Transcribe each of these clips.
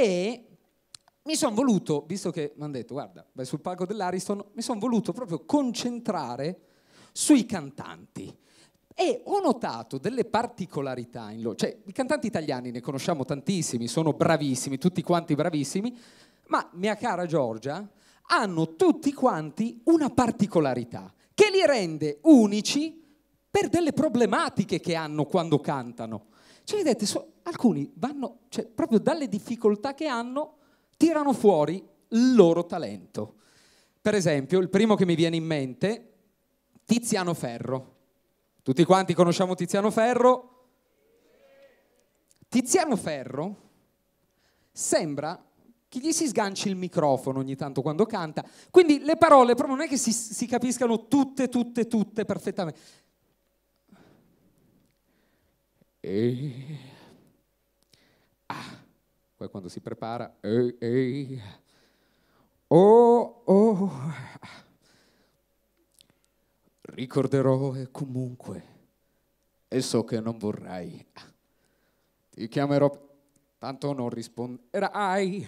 E mi sono voluto, visto che mi hanno detto, guarda, vai sul palco dell'Ariston, mi sono voluto proprio concentrare sui cantanti. E ho notato delle particolarità in loro, cioè i cantanti italiani ne conosciamo tantissimi, sono bravissimi, tutti quanti bravissimi, ma mia cara Giorgia, hanno tutti quanti una particolarità che li rende unici per delle problematiche che hanno quando cantano. Cioè, vedete, so, alcuni vanno, cioè, proprio dalle difficoltà che hanno, tirano fuori il loro talento. Per esempio, il primo che mi viene in mente, Tiziano Ferro. Tutti quanti conosciamo Tiziano Ferro? Tiziano Ferro sembra che gli si sganci il microfono ogni tanto quando canta, quindi le parole proprio non è che si, si capiscano tutte, tutte, tutte perfettamente Ehi. Ah. Poi quando si prepara, ehi, ehi. Oh, oh. Ricorderò e comunque, e so che non vorrai. Ti chiamerò, tanto non risponderai.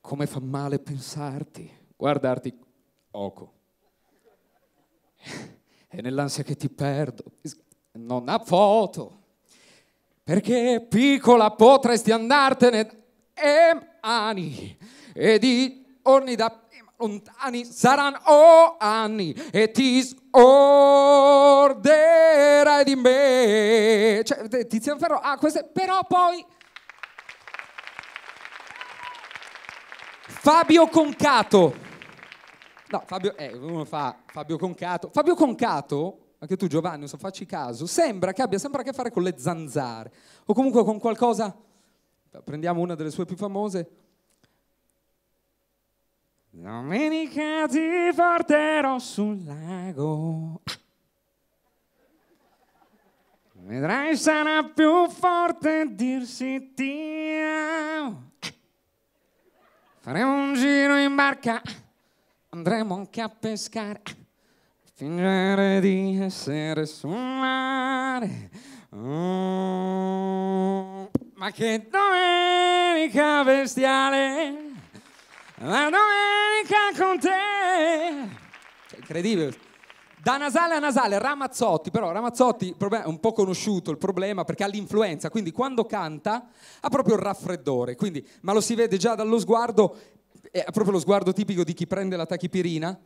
Come fa male pensarti, guardarti oco. e nell'ansia che ti perdo, non ha foto, perché piccola potresti andartene e anni e di orni da lontani saranno oh, anni e ti scorderai di me. Cioè, eh, Tiziano Ferro ha ah, queste, però poi... Fabio Concato. No, Fabio, eh, uno fa Fabio Concato. Fabio Concato anche tu Giovanni, so, facci caso, sembra che abbia sempre a che fare con le zanzare o comunque con qualcosa, prendiamo una delle sue più famose, Domenica ti porterò sul lago. Vedrai sarà più forte dirsi ti amo. Faremo un giro in barca, andremo anche a pescare. Fingere di essere sul mare. Oh, ma che domenica bestiale! La domenica con te! Cioè, incredibile. Da nasale a nasale, Ramazzotti, però Ramazzotti è un po' conosciuto il problema perché ha l'influenza, quindi quando canta ha proprio il raffreddore, quindi, ma lo si vede già dallo sguardo, è proprio lo sguardo tipico di chi prende la tachipirina,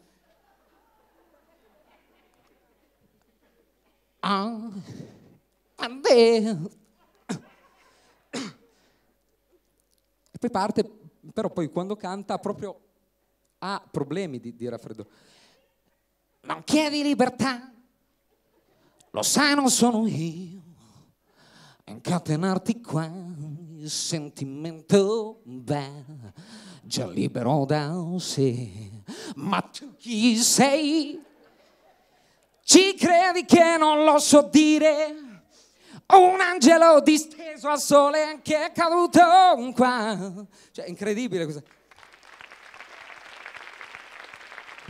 on and then. E poi parte, però poi quando canta proprio ha problemi di, di raffreddore. Non chiedi libertà, lo sano sono io, incatenarti qua, il sentimento beh, già libero da sé, ma tu chi sei? Ci credi che non lo so dire? un angelo disteso al sole che è caduto qua. Cioè, incredibile questo.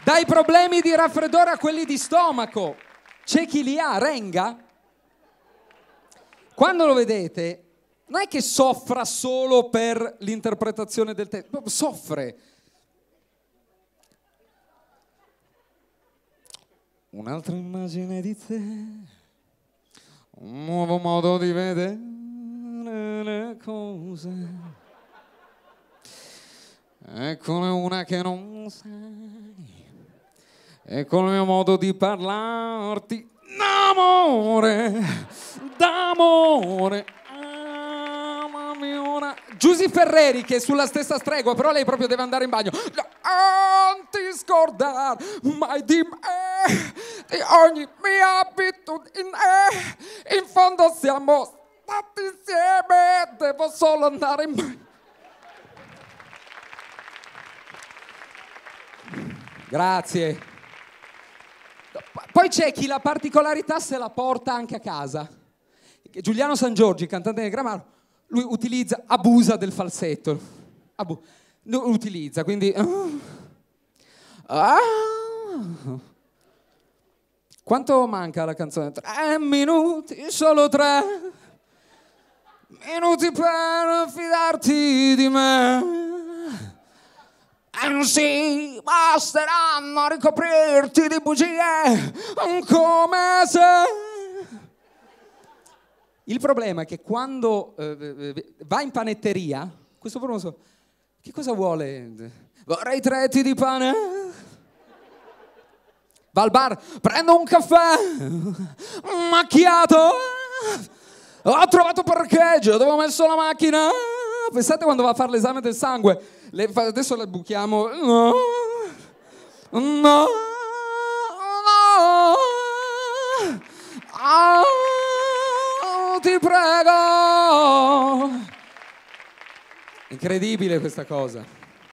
Dai problemi di raffreddore a quelli di stomaco. C'è chi li ha, Renga. Quando lo vedete, non è che soffra solo per l'interpretazione del testo, soffre Un'altra immagine di te, un nuovo modo di vedere le cose. Eccone una che non sai, e col mio modo di parlarti d'amore, d'amore. Amami ora. Giusy Ferreri che è sulla stessa stregua, però lei proprio deve andare in bagno. Non ti scordare mai di me di ogni mia abitudine. In fondo siamo stati insieme, devo solo andare in bagno. Grazie. Poi c'è chi la particolarità se la porta anche a casa. Giuliano San Giorgi, cantante del Gramaro, lui utilizza, abusa del falsetto. Abu- utilizza, quindi... Ah. ah quanto manca la canzone? Tre minuti, solo tre. Minuti per fidarti di me. Anzi, eh basteranno a ricoprirti di bugie come se... Il problema è che quando eh, eh, eh va in panetteria, questo famoso, che cosa vuole? Vorrei tre etti di pane va al bar, prendo un caffè, macchiato, ho trovato parcheggio, dove ho messo la macchina? Pensate quando va a fare l'esame del sangue, le, adesso le buchiamo, no, no, no, oh, ti prego. Incredibile questa cosa.